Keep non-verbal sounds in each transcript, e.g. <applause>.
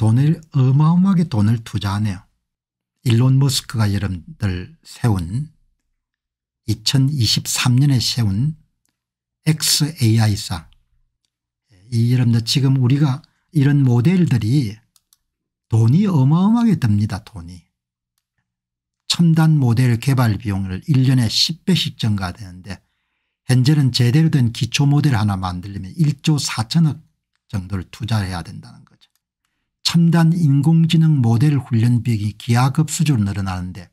돈을 어마어마하게 돈을 투자하네요. 일론 머스크가 여러분들 세운 2023년에 세운 XAI사 이 여러분들 지금 우리가 이런 모델들이 돈이 어마어마하게 듭니다. 돈이. 첨단 모델 개발 비용을 1년에 10배씩 증가되는데 현재는 제대로 된 기초 모델 하나 만들려면 1조 4천억 정도를 투자해야 된다는 거죠. 첨단 인공지능 모델 훈련 비용이 기하급수적으로 늘어나는데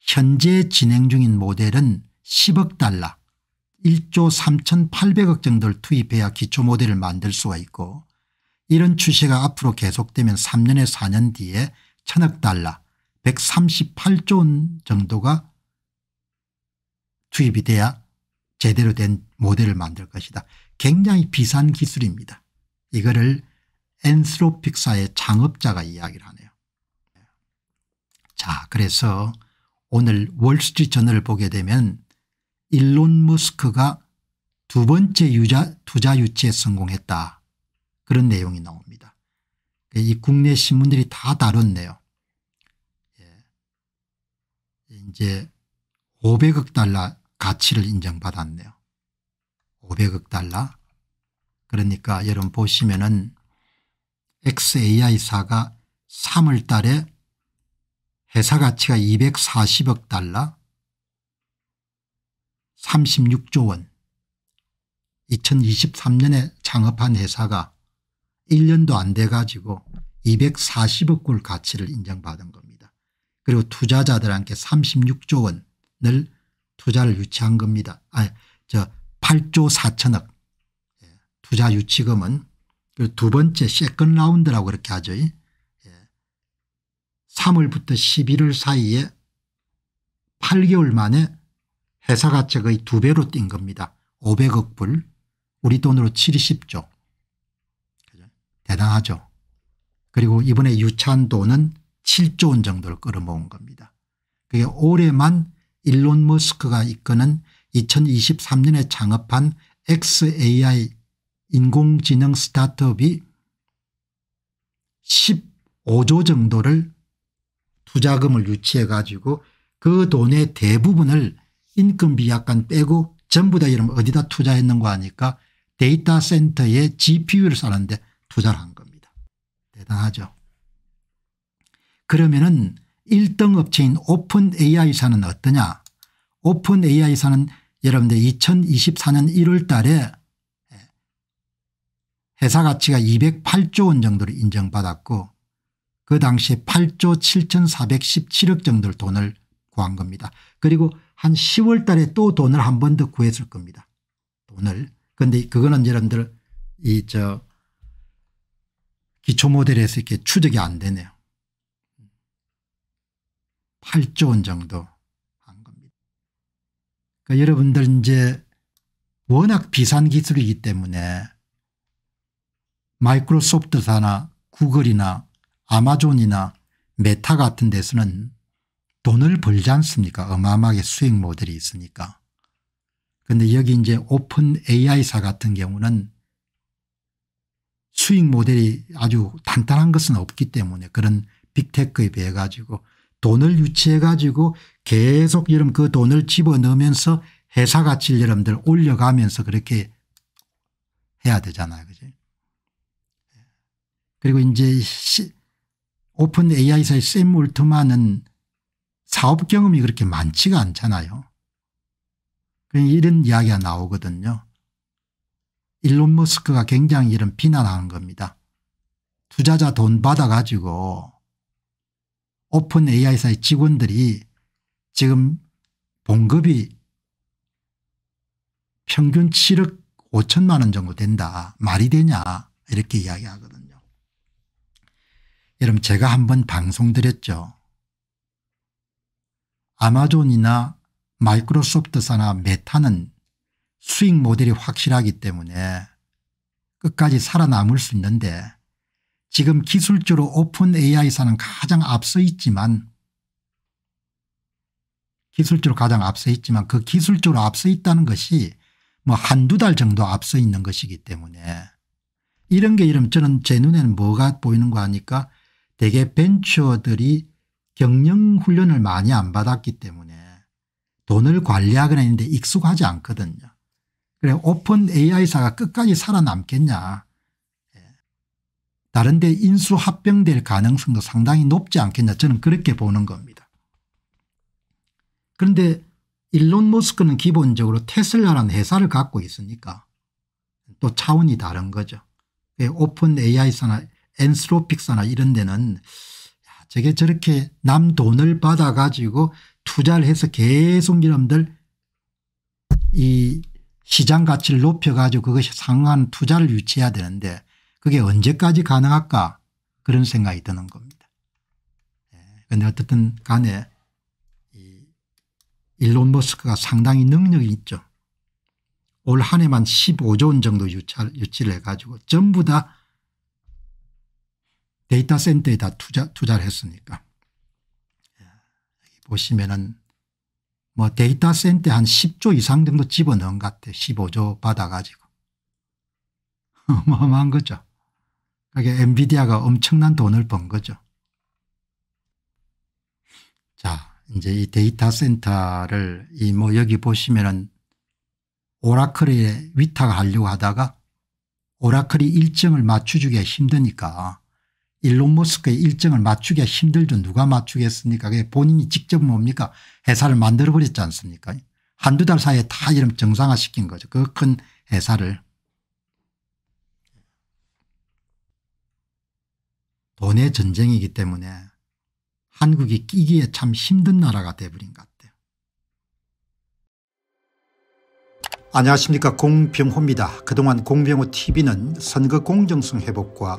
현재 진행 중인 모델은 10억 달러 1조 3800억 정도를 투입해야 기초 모델을 만들 수가 있고 이런 추세가 앞으로 계속되면 3년에 4년 뒤에 1 0 0 0억 달러 138조 원 정도가 투입이 돼야 제대로 된 모델을 만들 것이다. 굉장히 비싼 기술입니다. 이거를 엔스로픽사의 창업자가 이야기를 하네요. 자 그래서 오늘 월스트리트저널을 보게 되면 일론 머스크가 두 번째 유자, 투자 유치에 성공했다 그런 내용이 나옵니다. 그 이 국내 신문들이 다 다뤘네요. 예. 이제 500억 달러 가치를 인정받았네요. 500억 달러. 그러니까 여러분 보시면은 XAI사가 3월 달에 회사 가치가 240억 달러 36조 원 2023년에 창업한 회사가 1년도 안 돼 가지고 240억 불 가치를 인정받은 겁니다. 그리고 투자자들한테 36조 원을 투자를 유치한 겁니다. 아저 8조 4천억 예, 투자 유치금은 그 두 번째 세컨 라운드라고 그렇게 하죠. 3월부터 예. 11월 사이에 8개월 만에 회사 가책의 두 배로 뛴 겁니다. 500억 불 우리 돈으로 70조 대단하죠. 그리고 이번에 유찬 돈은 7조 원 정도를 끌어모은 겁니다. 그게 올해만 일론 머스크가 이끄는 2023년에 창업한 XAI 인공지능 스타트업이 15조 정도를 투자금을 유치해 가지고 그 돈의 대부분을 인건비 약간 빼고 전부 다 이러면 어디다 투자했는가 하니까 데이터 센터에 gpu를 사는데 투자를 한 겁니다. 대단하죠. 그러면은 1등 업체인 오픈 AI사는 어떠냐 오픈 AI사는 여러분들 2024년 1월 달에 회사 가치가 208조 원 정도를 인정받았고 그 당시에 8조 7417억 정도를 돈을 구한 겁니다. 그리고 한 10월 달에 또 돈을 한 번 더 구했을 겁니다. 돈을. 그런데 그거는 여러분들 이 저 기초 모델에서 이렇게 추적이 안 되네요. 8조 원 정도 한 겁니다. 그러니까 여러분들 이제 워낙 비싼 기술이기 때문에 마이크로소프트사나 구글이나 아마존이나 메타 같은 데서는 돈을 벌지 않습니까 어마어마하게 수익 모델이 있으니까. 그런데 여기 이제 오픈 AI사 같은 경우는 수익 모델이 아주 단단한 것은 없기 때문에 그런 빅테크에 비해 가지고 돈을 유치해 가지고 계속 여러분 그 돈을 집어넣으면서 회사 가치를 여러분들 올려가면서 그렇게 해야 되잖아요. 그죠 그리고 이제 오픈 AI사의 샘 울트만은 사업 경험이 그렇게 많지가 않잖아요. 그 이런 이야기가 나오거든요. 일론 머스크가 굉장히 이런 비난하는 겁니다. 투자자 돈 받아가지고 오픈 AI사의 직원들이 지금 봉급이 평균 7억 5천만 원 정도 된다. 말이 되냐 이렇게 이야기하거든요. 여러분 제가 한번 방송드렸죠. 아마존이나 마이크로소프트사나 메타는 수익 모델이 확실하기 때문에 끝까지 살아남을 수 있는데 지금 기술적으로 오픈 AI사는 가장 앞서 있지만 기술적으로 가장 앞서 있지만 그 기술적으로 앞서 있다는 것이 뭐 한두 달 정도 앞서 있는 것이기 때문에 이런 게 이러면 저는 제 눈에는 뭐가 보이는 거 아니까 대개 벤처들이 경영훈련을 많이 안 받았기 때문에 돈을 관리하거나 했는데 익숙하지 않거든요. 그래 오픈 AI사가 끝까지 살아남겠냐. 예. 다른데 인수 합병될 가능성도 상당히 높지 않겠냐 저는 그렇게 보는 겁니다. 그런데 일론 머스크는 기본적으로 테슬라라는 회사를 갖고 있으니까 또 차원이 다른 거죠. 예, 오픈 AI사나 엔스로픽사나 이런 데는 저게 저렇게 남 돈을 받아 가지고 투자를 해서 계속 이놈들 이 시장 가치를 높여 가지고 그것이 상응하는 투자를 유치해야 되는데 그게 언제까지 가능할까 그런 생각이 드는 겁니다. 그런데 예, 어쨌든 간에 일론 머스크가 상당히 능력이 있죠. 올 한 해만 15조 원 정도 유치를 해가지고 전부 다 데이터 센터에 다 투자, 투자를 했으니까. 보시면은 뭐 데이터 센터한 10조 이상 정도 집어넣은 것 같아. 15조 받아가지고. <laughs> 어마어마한 거죠. 그게 엔비디아가 엄청난 돈을 번 거죠. 자, 이제 이 데이터 센터를 이 뭐 여기 보시면은 오라클에 위탁하려고 하다가 오라클이 일정을 맞춰주기가 힘드니까 일론 머스크의 일정을 맞추기가 힘들죠. 누가 맞추겠습니까? 그게 본인이 직접 뭡니까? 회사를 만들어버렸지 않습니까? 한두 달 사이에 다 이름 정상화시킨 거죠. 그 큰 회사를. 돈의 전쟁이기 때문에 한국이 끼기에 참 힘든 나라가 돼버린 것 같아요. 안녕하십니까 공병호입니다. 그동안 공병호 tv는 선거 공정성 회복과